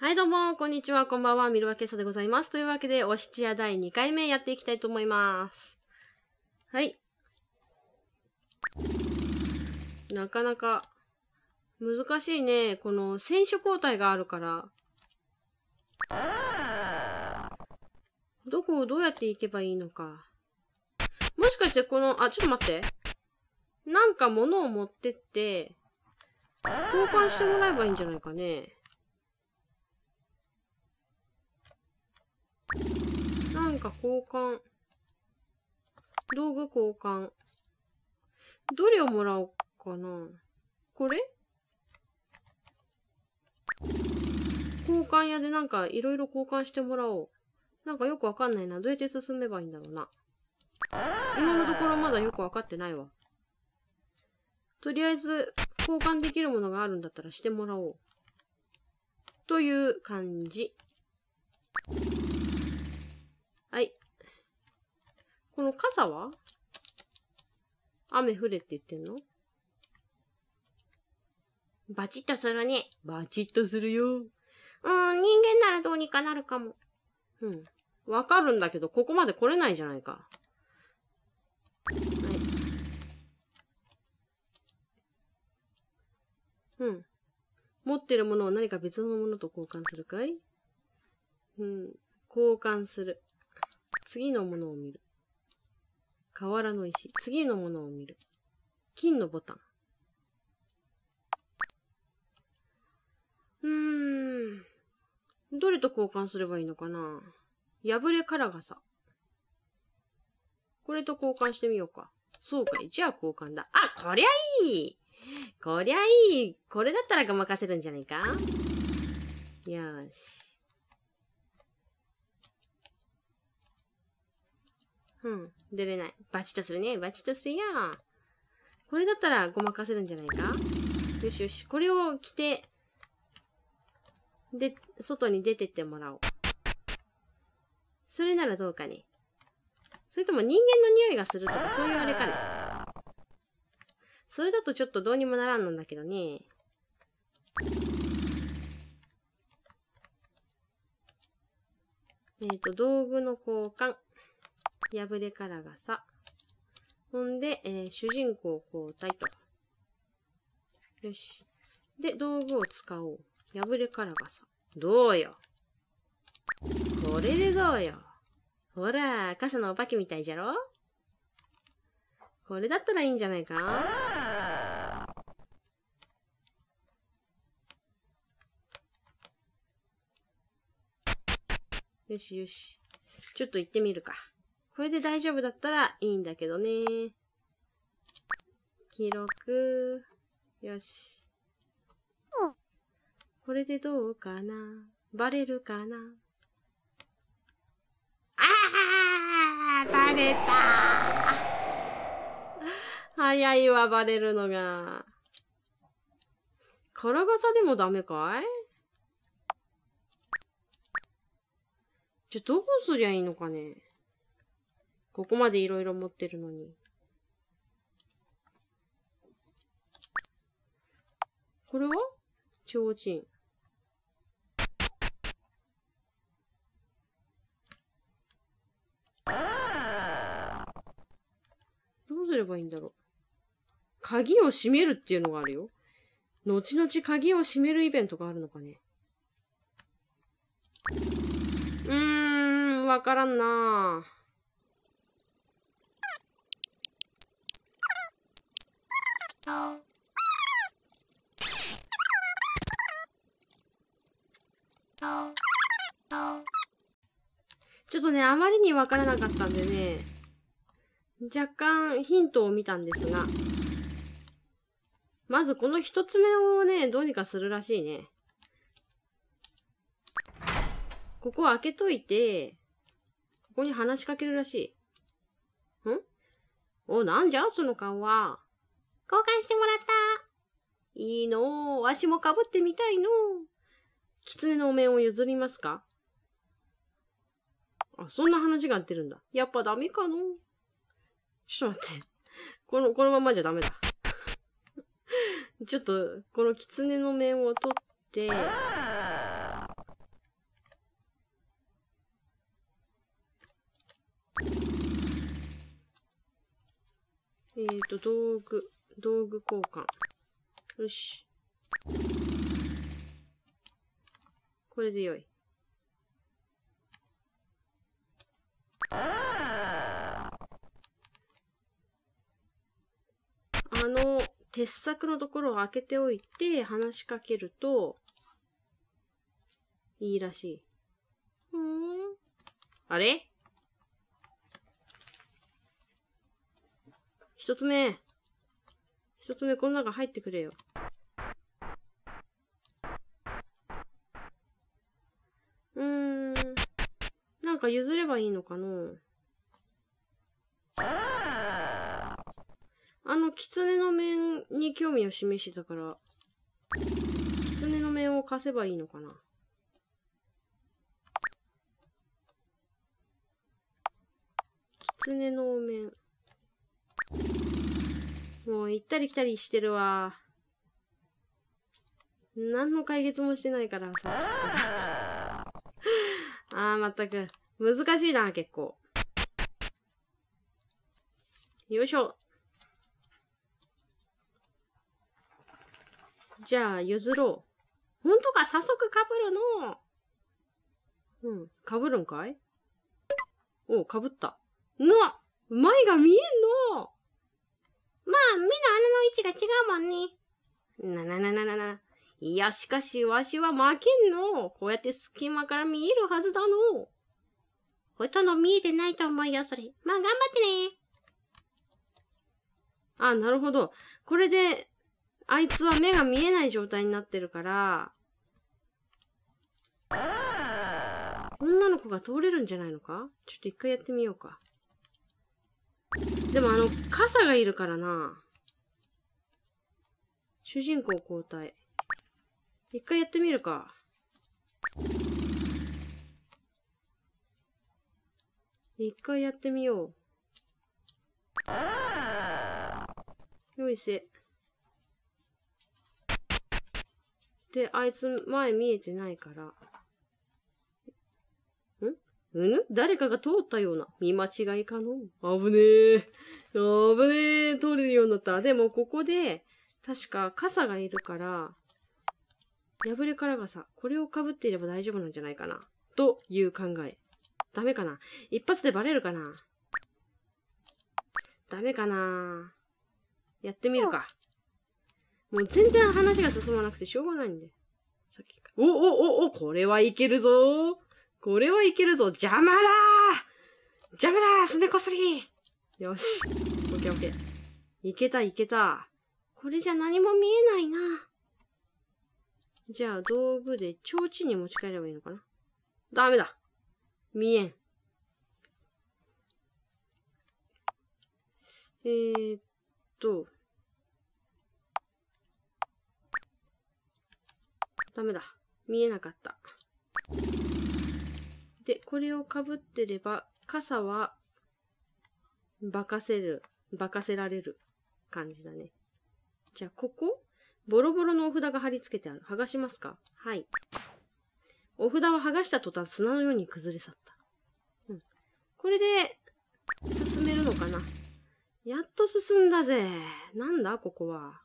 はい、どうも、こんにちは、こんばんは、ミルワケサでございます。というわけで、お七夜第2回目やっていきたいと思います。はい。なかなか、難しいね。この、選手交代があるから。どこをどうやって行けばいいのか。もしかしてこの、あ、ちょっと待って。なんか物を持ってって、交換してもらえばいいんじゃないかね。なんか交換。道具交換。どれをもらおうかなこれ交換屋でなんかいろいろ交換してもらおう。なんかよくわかんないな。どうやって進めばいいんだろうな。今のところまだよくわかってないわ。とりあえず、交換できるものがあるんだったらしてもらおう。という感じ。はい。この傘は雨降れって言ってんのバチッとするね。バチッとするよ。うん、人間ならどうにかなるかも。うん。わかるんだけど、ここまで来れないじゃないか。はい。うん。持ってるものを何か別のものと交換するかいうん。交換する。次のものを見る。河原の石。次のものを見る。金のボタン。うーん。どれと交換すればいいのかな破れからがさ。これと交換してみようか。そうかい。じゃあ交換だ。あ、こりゃいいこりゃいいこれだったらごまかせるんじゃないかよし。うん。出れない。バチッとするね。バチッとするやこれだったらごまかせるんじゃないかよしよし。これを着て、で、外に出てってもらおう。それならどうかね。それとも人間の匂いがするとか、そういうあれかね。それだとちょっとどうにもならんのんだけどね。えっ、ー、と、道具の交換。破れからがさ。ほんで、えー、主人公交代と。よし。で、道具を使おう。破れからがさ。どうよ。これでどうよ。ほら、傘のお化けみたいじゃろこれだったらいいんじゃないかよしよし。ちょっと行ってみるか。これで大丈夫だったらいいんだけどね。記録。よし。これでどうかなバレるかなあーバレた早いわ、バレるのが。カラガサでもダメかいじゃ、どうすりゃいいのかねここまでいろいろ持ってるのに。これはちょうちん。どうすればいいんだろう。鍵を閉めるっていうのがあるよ。後々鍵を閉めるイベントがあるのかね。うーん、わからんなぁ。ちょっとね、あまりにわからなかったんでね、若干ヒントを見たんですが、まずこの一つ目をね、どうにかするらしいね。ここを開けといて、ここに話しかけるらしい。んお、なんじゃその顔は。交換してもらった。いいのわしもかぶってみたいの狐のお面を譲りますかあ、そんな話が出るんだ。やっぱダメかのちょっと待って。この、このままじゃダメだ。ちょっと、この狐の面を取って、えっ、ー、と、道具。道具交換。よし。これでよい。あの、鉄柵のところを開けておいて話しかけると、いいらしい。ふーん。あれ一つ目。一つ目、この中入ってくれよ。うーん。なんか譲ればいいのかなあの、狐の面に興味を示してたから、狐の面を貸せばいいのかな狐の面。もう行ったり来たりしてるわ。何の解決もしてないからさ。あ あ、まったく。難しいな、結構。よいしょ。じゃあ、譲ろう。ほんとか、早速かぶるの。うん、かぶるんかいおう、かぶった。わ前が見えんのまあ、目の穴の位置が違うもんね。なななななな。いや、しかし、わしは負けんの。こうやって隙間から見えるはずだの。ほとんど見えてないと思うよ、それ。まあ、頑張ってね。あ、なるほど。これで、あいつは目が見えない状態になってるから、女の子が通れるんじゃないのかちょっと一回やってみようか。でもあの、傘がいるからな。主人公交代。一回やってみるか。一回やってみよう。よいせ。で、あいつ前見えてないから。うぬ誰かが通ったような。見間違いかの危ねえ。危ねえ。通れるようになった。でも、ここで、確か傘がいるから、破れから傘。これを被っていれば大丈夫なんじゃないかな。という考え。ダメかな一発でバレるかなダメかなやってみるか。もう全然話が進まなくてしょうがないんで。さっきおおおおこれはいけるぞこれはいけるぞ邪魔だ邪魔だすねこすりよし。オッケーオッケー。いけたいけた。これじゃ何も見えないな。じゃあ道具でちんに持ち帰ればいいのかなダメだ見えん。えー、っと。ダメだ。見えなかった。で、これをかぶってれば、傘は、ばかせる、ばかせられる感じだね。じゃあ、ここボロボロのお札が貼り付けてある。剥がしますかはい。お札を剥がした途端、砂のように崩れ去った。うん。これで、進めるのかなやっと進んだぜ。なんだここは。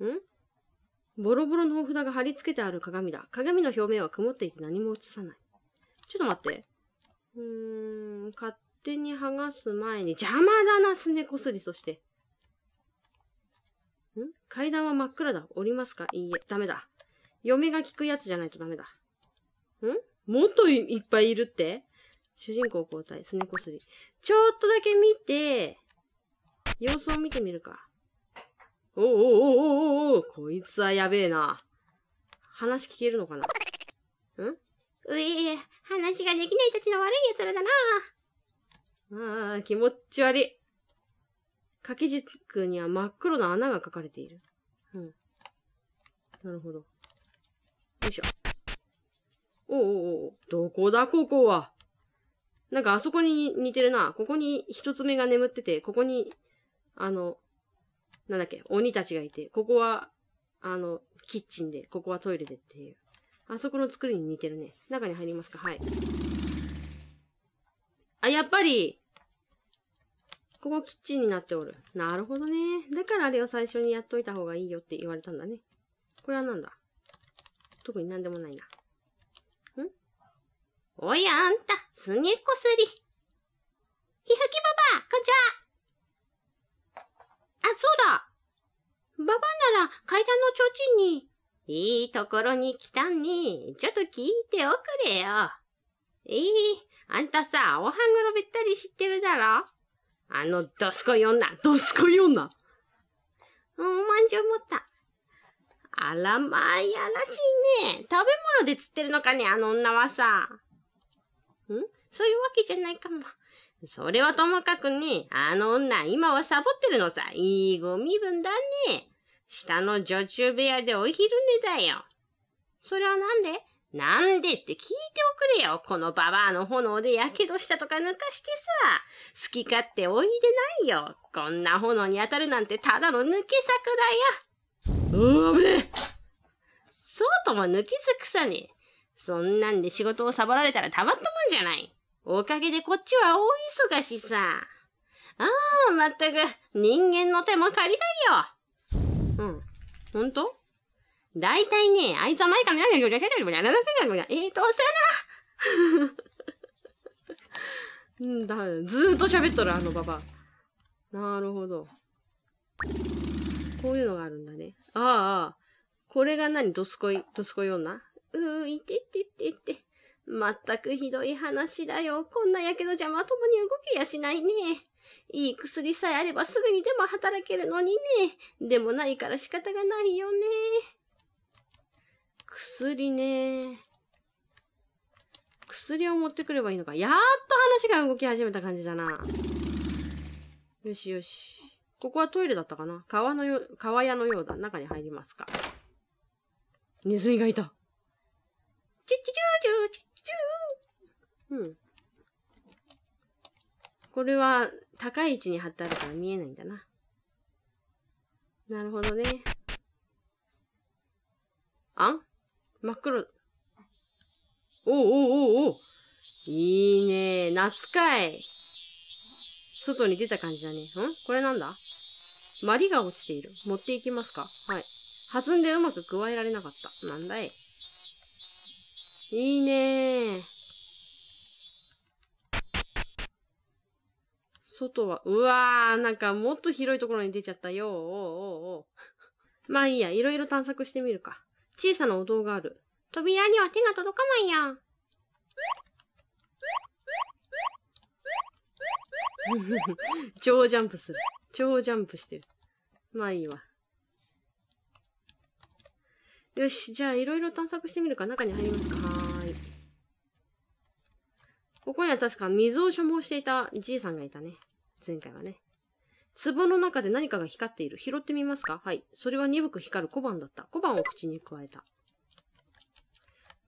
んボロボロのお札が貼り付けてある鏡だ。鏡の表面は曇っていて何も映さない。ちょっと待って。うーん、勝手に剥がす前に、邪魔だな、すねこすり、そして。ん階段は真っ暗だ。降りますかいいえ、ダメだ。嫁が聞くやつじゃないとダメだ。んもっといっぱいいるって主人公交代、すねこすり。ちょっとだけ見て、様子を見てみるか。おおおおおおこいつはやべえな。話聞けるのかなんうえ、話ができないたちの悪い奴らだなああ、気持ち悪い。掛け軸には真っ黒な穴が描かれている。うん。なるほど。よいしょ。おおおどこだここは。なんかあそこに似てるな。ここに一つ目が眠ってて、ここに、あの、なんだっけ、鬼たちがいて、ここは、あの、キッチンで、ここはトイレでっていう。あそこの作りに似てるね。中に入りますかはい。あ、やっぱり、ここキッチンになっておる。なるほどね。だからあれを最初にやっといた方がいいよって言われたんだね。これはなんだ特になんでもないな。んおや、あんた、すねこすり。ひふきばば、こんにちは。あ、そうだババなら階段の提灯に。いいところに来たんに、ちょっと聞いておくれよ。ええー、あんたさ、おはぐろべったり知ってるだろあの、どすこい女、どすこい女。うん、おまんじゅう持った。あらまあ、やらしいね。食べ物で釣ってるのかね、あの女はさ。んそういうわけじゃないかも。それはともかくね、あの女、今はサボってるのさ。いいご身分だね。下の女中部屋でお昼寝だよ。それはなんでなんでって聞いておくれよ。このババアの炎で火傷したとか抜かしてさ。好き勝手おいでないよ。こんな炎に当たるなんてただの抜け策だよ。うー、ねそうとも抜け策さね。そんなんで仕事をサボられたらたまったもんじゃない。おかげでこっちは大忙しさ。ああ、まったく、人間の手も借りたいよ。うん。ほんとだいたいね、あいつは前から何よりゃしゃしやりゃしりええと、せな だ、ずーっと喋っとる、あのババア。なるほど。こういうのがあるんだね。ああ、ああ。これが何どすこい、どすこい女うー、いてててて。まったくひどい話だよ。こんなやけどじゃまともに動きやしないね。いい薬さえあればすぐにでも働けるのにね。でもないから仕方がないよね。薬ね。薬を持ってくればいいのか。やっと話が動き始めた感じだな。よしよし。ここはトイレだったかな川のよ、川屋のようだ。中に入りますか。ネズミがいた。チュチュチュチュチュうん。これは高い位置に貼ってあるから見えないんだな。なるほどね。あん真っ黒。おおおおいいね夏かい。外に出た感じだね。んこれなんだマリが落ちている。持っていきますかはい。弾んでうまく加えられなかった。なんだい。いいねー。外は、うわー、なんかもっと広いところに出ちゃったよ。おーおーおーまあいいや、いろいろ探索してみるか。小さなお堂がある。扉には手が届かないや。超ジャンプする。超ジャンプしてる。まあいいわ。よし、じゃあいろいろ探索してみるか。中に入りますか。ここには確か水を所望していたじいさんがいたね。前回はね。壺の中で何かが光っている。拾ってみますかはい。それは鈍く光る小判だった。小判を口に加えた。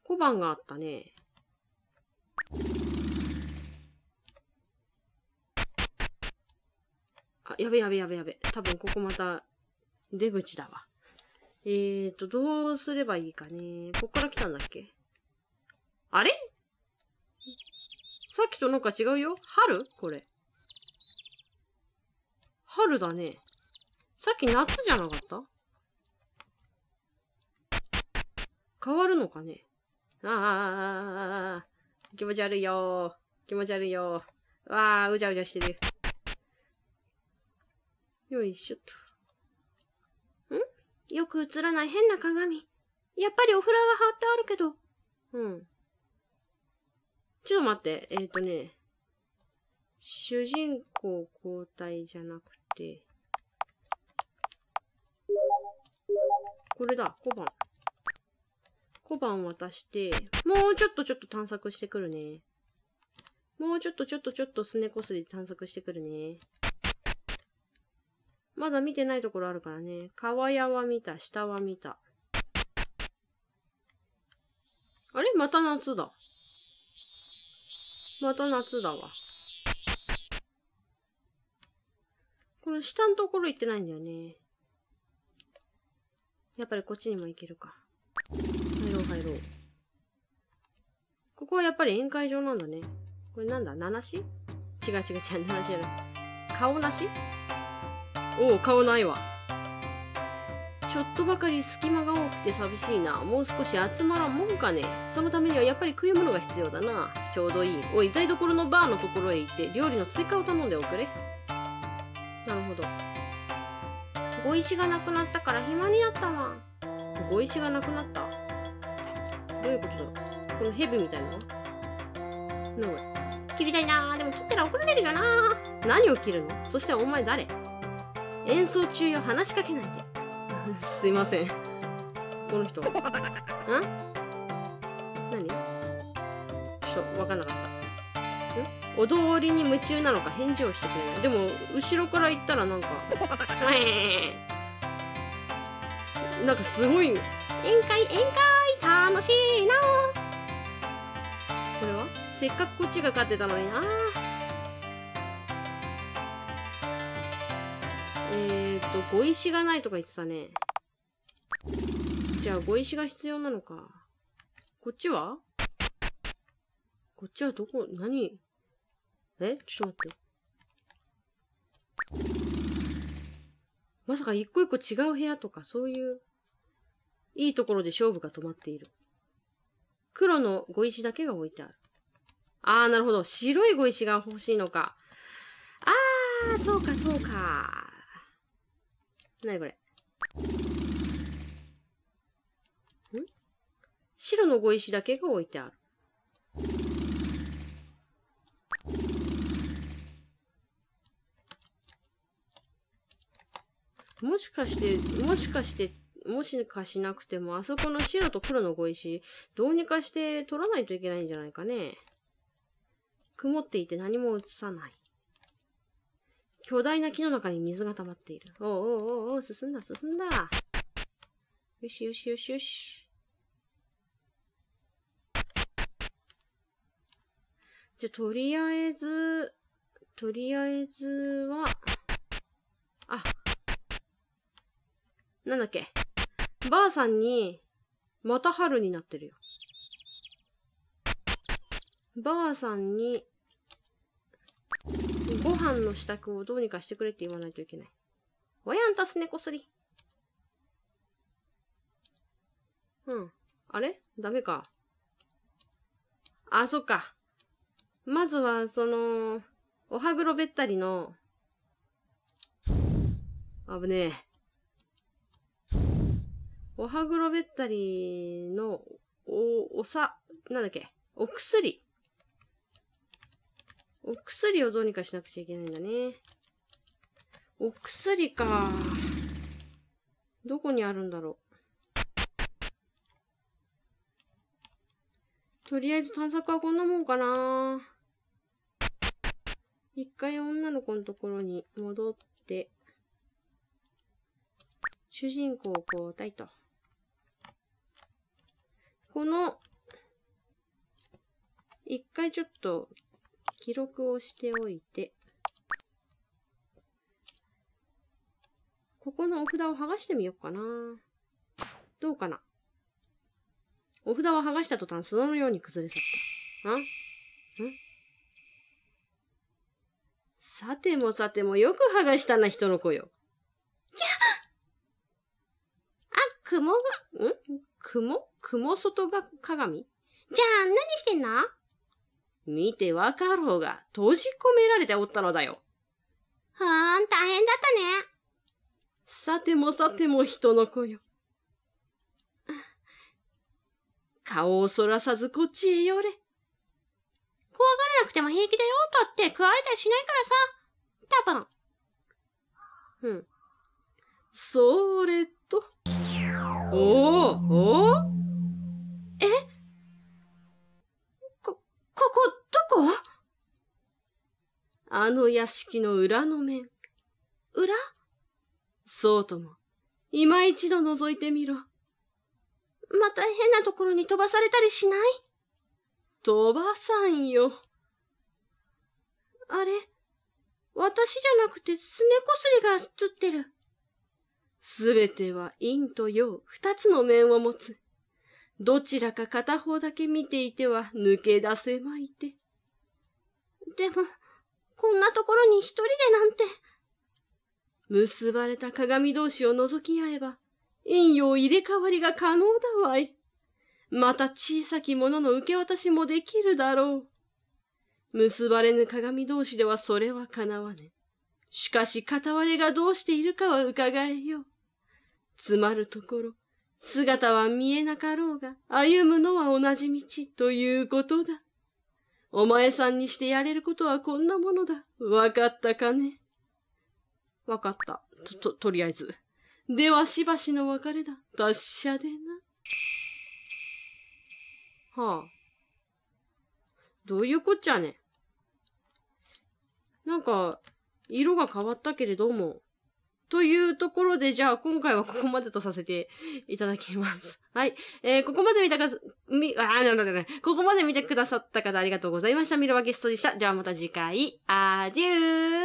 小判があったね。あ、やべやべやべやべ。多分ここまた出口だわ。えーと、どうすればいいかね。こっから来たんだっけあれさっきとなんか違うよ春これ。春だね。さっき夏じゃなかった変わるのかねああ、気持ち悪いよ気持ち悪いよわあ、うじゃうじゃしてる。よいしょっと。んよく映らない変な鏡。やっぱりお風呂が貼ってあるけど。うん。ちょっと待って。えっ、ー、とね。主人公交代じゃなく、これだ、小判。小判渡して、もうちょっとちょっと探索してくるね。もうちょっとちょっとちょっとすねこすり探索してくるね。まだ見てないところあるからね。川屋は見た、下は見た。あれまた夏だ。また夏だわ。この下のところ行ってないんだよね。やっぱりこっちにも行けるか。入ろう入ろう。ここはやっぱり宴会場なんだね。これなんだ七し違う違う違う、七しじゃない。顔なしおお、顔ないわ。ちょっとばかり隙間が多くて寂しいな。もう少し集まらんもんかね。そのためにはやっぱり食い物が必要だな。ちょうどいい。おい、台所のバーのところへ行って、料理の追加を頼んでおくれ。なるほど碁石がなくなったから暇になったわ碁石がなくなったどういうことだこの蛇みたいなのなんだ切りたいなでも切ったら怒られるよな何を切るのそしてお前誰演奏中よ話しかけないで すいませんこの人ん何ちょっと分かんなかった踊りに夢中なのか返事をしてくれないでも後ろから行ったらなんか「え なんかすごい宴会宴会楽しいなこれはせっかくこっちが勝ってたのになえっ、ー、と碁石がないとか言ってたねじゃあ碁石が必要なのかこっちはこっちはどこ何えちょっと待って。まさか一個一個違う部屋とか、そういう、いいところで勝負が止まっている。黒の碁石だけが置いてある。あー、なるほど。白い碁石が欲しいのか。あー、そうか、そうか。なにこれ。ん白の碁石だけが置いてある。もしかして、もしかして、もしかしなくても、あそこの白と黒の碁石、どうにかして取らないといけないんじゃないかね。曇っていて何も映さない。巨大な木の中に水が溜まっている。おうおうおうおう、進んだ、進んだ。よしよしよしよし。じゃ、とりあえず、とりあえずは、なんだっけばあさんに、また春になってるよ。ばあさんに、ご飯の支度をどうにかしてくれって言わないといけない。おやんたすねこすり。うん。あれダメか。あ、そっか。まずは、その、おはぐろべったりの、危ねえ。おはぐろべったりの、お、おさ、なんだっけ、お薬。お薬をどうにかしなくちゃいけないんだね。お薬か。どこにあるんだろう。とりあえず探索はこんなもんかな。一回女の子のところに戻って、主人公交代と。この、一回ちょっと記録をしておいて、ここのお札を剥がしてみようかな。どうかな。お札を剥がした途端、砂のように崩れ去った。あんさてもさてもよく剥がしたな、人の子よ。きゃあ、雲が、ん雲雲外が鏡じゃあ、何してんの見てわかろうが、閉じ込められておったのだよ。ふーん、大変だったね。さてもさても人の子よ。顔をそらさずこっちへ寄れ。怖がらなくても平気だよ。だって食われたりしないからさ。多分。うん。それおおえこ、ここ、どこあの屋敷の裏の面。裏そうとも、今一度覗いてみろ。また変なところに飛ばされたりしない飛ばさんよ。あれ、私じゃなくてすねこすりが映ってる。すべては陰と陽二つの面を持つ。どちらか片方だけ見ていては抜け出せまいて。でも、こんなところに一人でなんて。結ばれた鏡同士を覗き合えば、陰陽入れ替わりが可能だわい。また小さきものの受け渡しもできるだろう。結ばれぬ鏡同士ではそれは叶わね。しかし片割れがどうしているかは伺えよう。詰まるところ、姿は見えなかろうが、歩むのは同じ道ということだ。お前さんにしてやれることはこんなものだ。わかったかねわかった。と、と、とりあえず。ではしばしの別れだ。達者でな。はあ。どういうこっちゃね。なんか、色が変わったけれども、というところで、じゃあ今回はここまでとさせていただきます。はい。えー、ここまで見たか、み、あ、なんだなんだここまで見てくださった方ありがとうございました。ミルワゲストでした。ではまた次回。アデュー